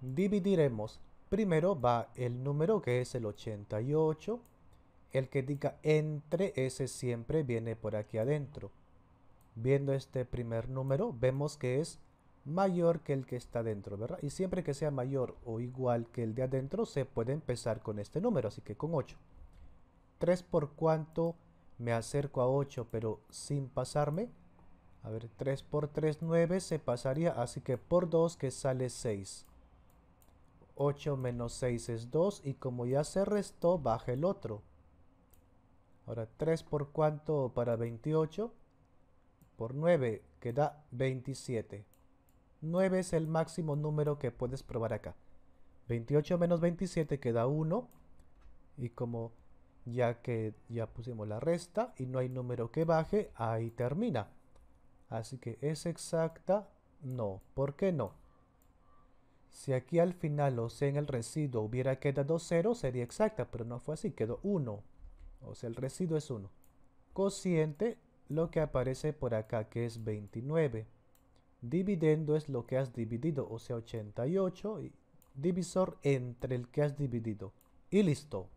dividiremos. Primero va el número que es el 88. El que diga entre ese siempre viene por aquí adentro. Viendo este primer número vemos que es mayor que el que está adentro, ¿verdad? Y siempre que sea mayor o igual que el de adentro se puede empezar con este número, así que con 8. 3 por cuánto me acerco a 8 pero sin pasarme. A ver, 3 por 3, 9 se pasaría, así que por 2 que sale 6. 8 menos 6 es 2 y como ya se restó, baja el otro. Ahora, 3 por cuánto para 28? Por 9, queda 27. 9 es el máximo número que puedes probar acá. 28 menos 27 queda 1. Y como ya que ya pusimos la resta y no hay número que baje, ahí termina. Así que es exacta, no. ¿Por qué no? Si aquí al final, o sea, en el residuo hubiera quedado 0, sería exacta, pero no fue así, quedó 1. O sea, el residuo es 1. Cociente, lo que aparece por acá, que es 29. Dividendo es lo que has dividido, o sea, 88. Y divisor entre el que has dividido. Y listo.